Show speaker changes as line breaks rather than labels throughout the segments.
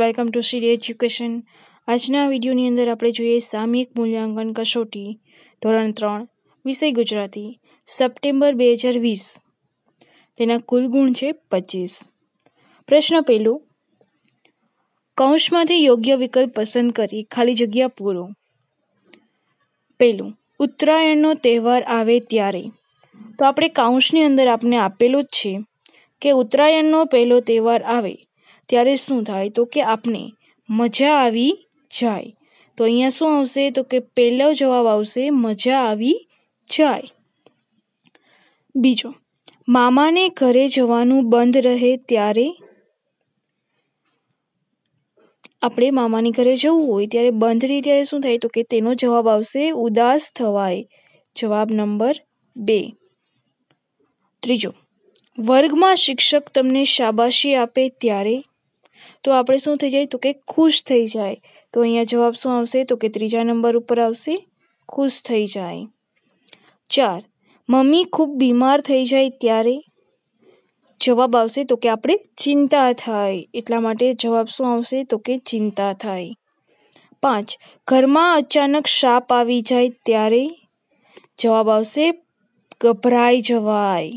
welcome to Shri education આજના વિડીયોની અંદર આપણે જોઈએ સામયિક મૂલ્યાંકન કસોટી ધોરણ ત્રણ વિષય ગુજરાતી સપ્ટેમ્બર બે હજાર વીસ તેના કુલ ગુણ છે પચીસ પ્રશ્ન પહેલો કૌંસમાંથી યોગ્ય વિકલ્પ પસંદ કરી ખાલી જગ્યા પૂરો પહેલું ઉત્તરાયણનો તહેવાર આવે ત્યારે તો આપણે કાઉન્સની અંદર આપને આપેલું જ છે કે ઉત્તરાયણનો પહેલો તહેવાર આવે ત્યારે શું થાય તો કે આપને મજા આવી જાય તો અહીંયા શું આવશે તો કે પહેલો જવાબ આવશે મજા આવી જાય બીજો મામાને ઘરે જવાનું બંધ રહે ત્યારે આપણે મામાની ઘરે જવું હોય ત્યારે બંધ રહે ત્યારે શું થાય તો કે તેનો જવાબ આવશે ઉદાસ થવાય જવાબ નંબર બે ત્રીજો વર્ગમાં શિક્ષક તમને શાબાશી આપે ત્યારે તો આપણે શું થઈ જાય તો કે ખુશ થઈ જાય તો અહીંયા જવાબ શું આવશે તો કે ત્રીજા નંબર ઉપર આવશે ખુશ થઈ જાય ચાર મમ્મી ખૂબ બીમાર થઈ જાય ત્યારે જવાબ આવશે તો કે આપણે ચિંતા થાય એટલા માટે જવાબ શું આવશે તો કે ચિંતા થાય પાંચ ઘરમાં અચાનક શાપ આવી જાય ત્યારે જવાબ આવશે ગભરાઈ જવાય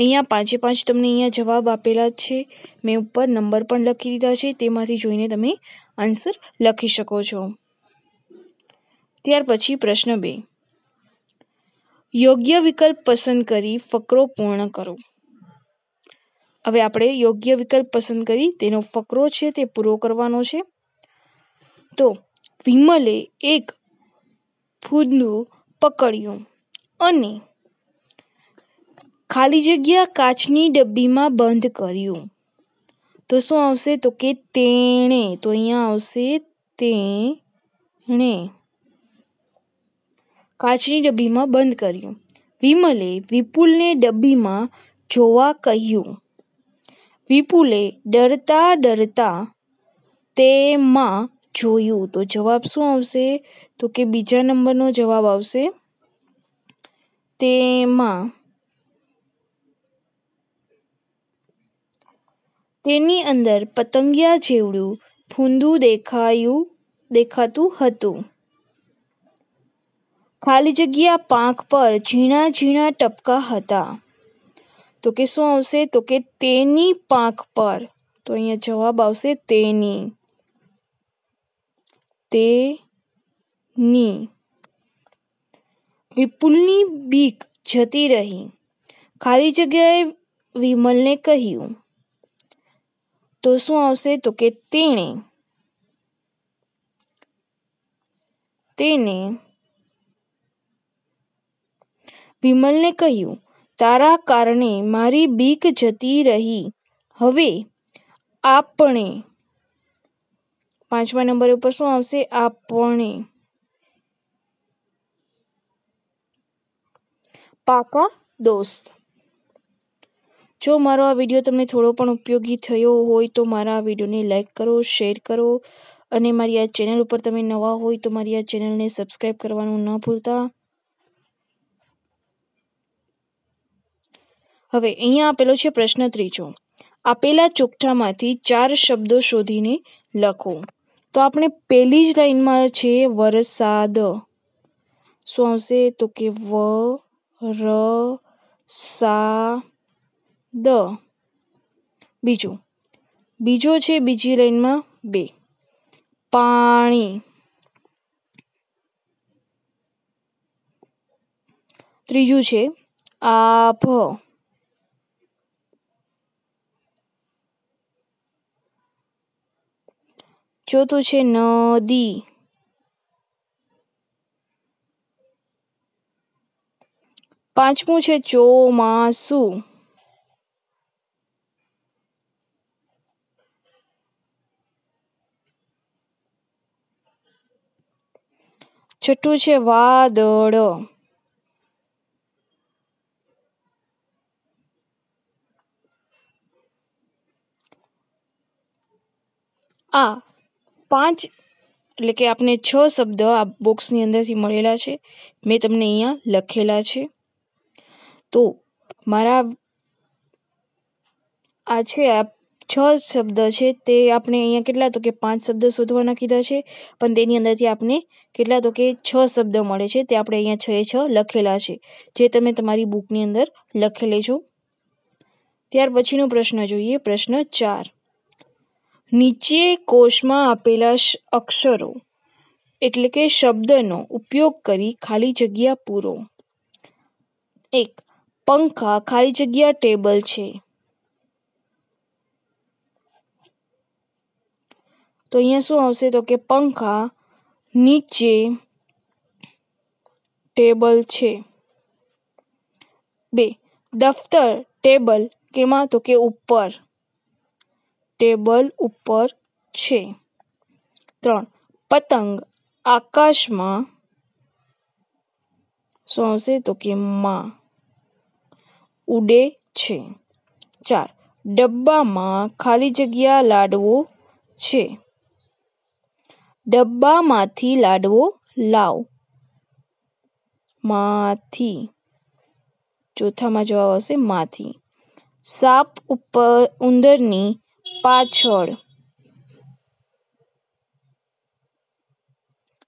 અહીંયા પાંચે પાંચ તમને અહીંયા જવાબ આપેલા છે મેં ઉપર નંબર પણ લખી દીધા છે તેમાંથી જોઈને તમે આન્સર લખી શકો છો ત્યાર પછી પ્રશ્ન બે યોગ્ય વિકલ્પ પસંદ કરી ફકરો પૂર્ણ કરો હવે આપણે યોગ્ય વિકલ્પ પસંદ કરી તેનો ફકરો છે તે પૂરો કરવાનો છે તો વિમલે એક ફૂદનું પકડ્યું અને ખાલી જગ્યા કાચની ડબ્બીમાં બંધ કર્યું તો શું આવશે તો કે તેણે તો અહીંયા આવશે તેણે કાચની ડબ્બીમાં બંધ કર્યું વિમલે વિપુલને ડબ્બીમાં જોવા કહ્યું વિપુલે ડરતા ડરતા તેમાં જોયું તો જવાબ શું આવશે તો કે બીજા નંબરનો જવાબ આવશે તેમાં તેની અંદર પતંગિયા જેવડું ફૂંદું દેખાયું દેખાતું હતું ખાલી જગ્યા પાંખ પર ઝીણા ઝીણા ટપકા હતા તો કે શું આવશે તો કે તેની પાંખ પર તો અહીંયા જવાબ આવશે તેની તે ની વિપુલની બીક જતી રહી ખાલી જગ્યાએ વિમલને કહ્યું તો શું આવશે તો કે તેણે તેને વિમલને કહ્યું તારા કારણે મારી બીક જતી રહી હવે આપણે પાંચમા નંબર ઉપર શું આવશે આપણે પાકા દોસ્ત જો મારો આ વિડીયો તમને થોડો પણ ઉપયોગી થયો હોય તો મારા આ વિડીયોને લાઇક કરો શેર કરો અને મારી આ ચેનલ ઉપર તમે નવા હોય તો મારી આ ચેનલને સબસ્ક્રાઈબ કરવાનું ન ભૂલતા હવે અહીંયા આપેલો છે પ્રશ્ન ત્રીજો આપેલા ચોકઠામાંથી ચાર શબ્દો શોધીને લખો તો આપણે પહેલી જ લાઈનમાં છે વરસાદ શું આવશે તો કે વ ર સા દ બીજું બીજો છે બીજી લાઈનમાં બે પાણી ત્રીજું છે આભ ચોથું છે નદી પાંચમું છે ચોમાસું છઠ્ઠું છે વાદળ આ પાંચ એટલે કે આપને છ શબ્દ આ બોક્સની અંદરથી મળેલા છે મેં તમને અહીંયા લખેલા છે તો મારા આ છે આ છ શબ્દ છે તે આપણે અહીંયા કેટલા તો કે પાંચ શબ્દ શોધવાના કીધા છે પણ તેની અંદરથી આપણે કેટલા તો કે છ શબ્દ મળે છે તે આપણે અહીંયા છ છ લખેલા છે જે તમે તમારી બુકની અંદર લખેલે છો ત્યાર પછીનો પ્રશ્ન જોઈએ પ્રશ્ન ચાર નીચે કોષમાં આપેલા અક્ષરો એટલે કે શબ્દનો ઉપયોગ કરી ખાલી જગ્યા પૂરો એક પંખા ખાલી જગ્યા ટેબલ છે તો અહીંયા શું આવશે તો કે પંખા નીચે ટેબલ છે બે દફતર ટેબલ કેમાં તો કે ઉપર ટેબલ ઉપર છે ત્રણ પતંગ આકાશમાં શું આવશે તો કે માં ઉડે છે ચાર ડબ્બામાં ખાલી જગ્યા લાડવો છે ડબ્બામાંથી લાડવો લાવ માંથી ચોથામાં જવાબ આવશે માથી સાપ ઉપર ઉંદરની પાછળ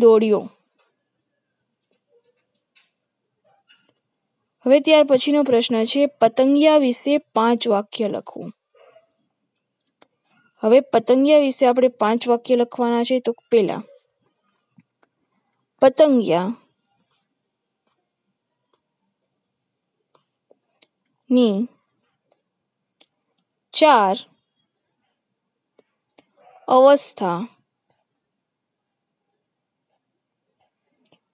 દોડ્યો હવે ત્યાર પછીનો પ્રશ્ન છે પતંગિયા વિશે પાંચ વાક્ય લખવું હવે પતંગિયા વિશે આપણે પાંચ વાક્ય લખવાના છે તો પહેલા પતંગિયા ની ચાર અવસ્થા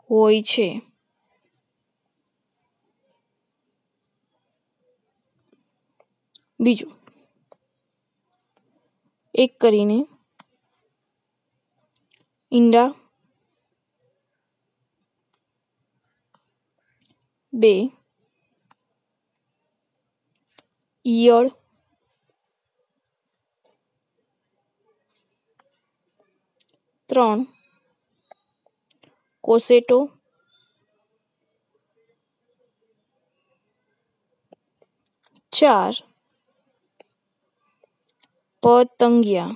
હોય છે બીજું एक करीने ईंडा बे ईयर त्रण कोसेटो चार પતંગિયા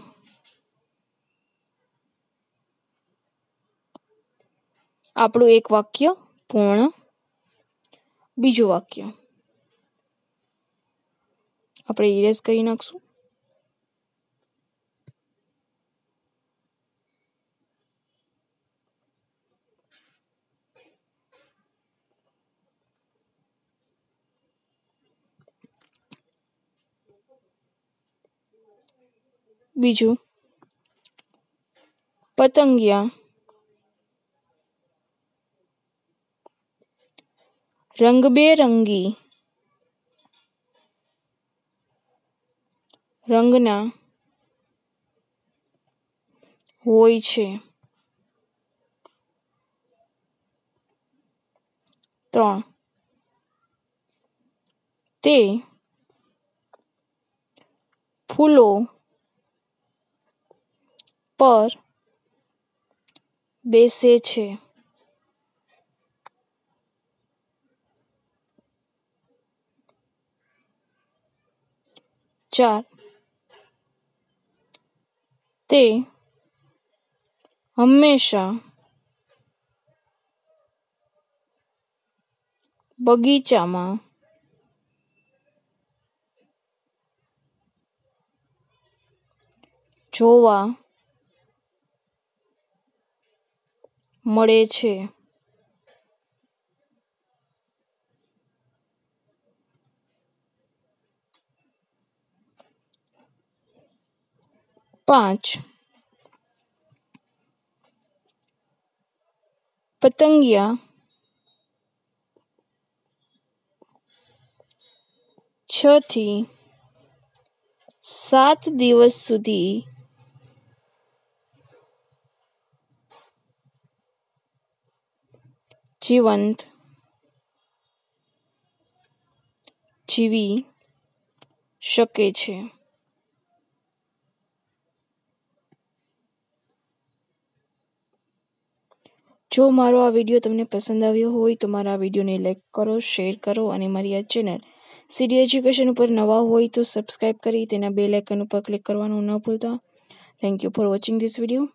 આપણું એક વાક્ય પૂર્ણ બીજું વાક્ય આપણે ઇરેઝ કરી નાખશું બીજું પતંગિયા રંગબેરંગી રંગના હોય છે ત્રણ તે ફૂલો પર બેસે છે ચાર તે હંમેશા બગીચામાં જોવા મળે છે પાંચ પતંગિયા છ થી સાત દિવસ સુધી જીવંત જીવી શકે છે જો મારો આ વિડીયો તમને પસંદ આવ્યો હોય તો મારા આ વિડીયોને લાઈક કરો શેર કરો અને મારી આ ચેનલ સીડી એજ્યુકેશન ઉપર નવા હોય તો સબસ્ક્રાઈબ કરી તેના બે લાઇકન ઉપર ક્લિક કરવાનું ન ભૂલતા thank you for watching this video